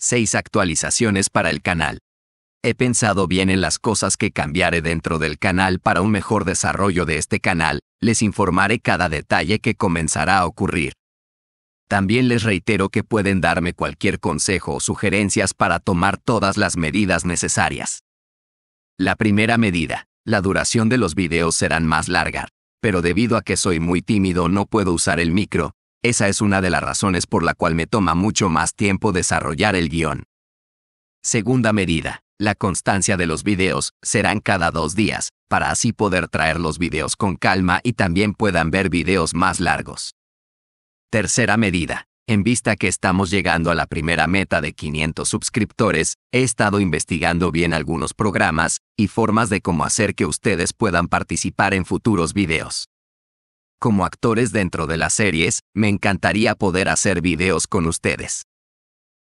6 actualizaciones para el canal. He pensado bien en las cosas que cambiaré dentro del canal para un mejor desarrollo de este canal, les informaré cada detalle que comenzará a ocurrir. También les reitero que pueden darme cualquier consejo o sugerencias para tomar todas las medidas necesarias. La primera medida, la duración de los videos serán más larga, pero debido a que soy muy tímido no puedo usar el micro, esa es una de las razones por la cual me toma mucho más tiempo desarrollar el guión. Segunda medida. La constancia de los videos serán cada dos días, para así poder traer los videos con calma y también puedan ver videos más largos. Tercera medida. En vista que estamos llegando a la primera meta de 500 suscriptores, he estado investigando bien algunos programas y formas de cómo hacer que ustedes puedan participar en futuros videos como actores dentro de las series, me encantaría poder hacer videos con ustedes.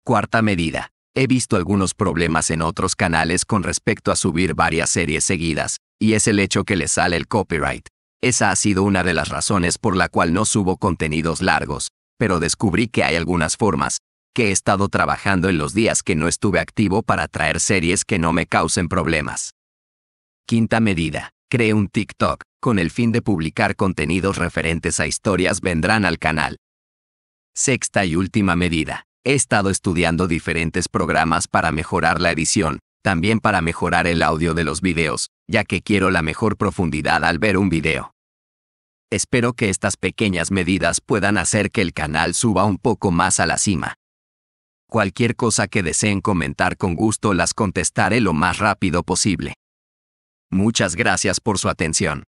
Cuarta medida. He visto algunos problemas en otros canales con respecto a subir varias series seguidas, y es el hecho que les sale el copyright. Esa ha sido una de las razones por la cual no subo contenidos largos, pero descubrí que hay algunas formas, que he estado trabajando en los días que no estuve activo para traer series que no me causen problemas. Quinta medida. Creé un TikTok con el fin de publicar contenidos referentes a historias vendrán al canal. Sexta y última medida. He estado estudiando diferentes programas para mejorar la edición, también para mejorar el audio de los videos, ya que quiero la mejor profundidad al ver un video. Espero que estas pequeñas medidas puedan hacer que el canal suba un poco más a la cima. Cualquier cosa que deseen comentar con gusto las contestaré lo más rápido posible. Muchas gracias por su atención.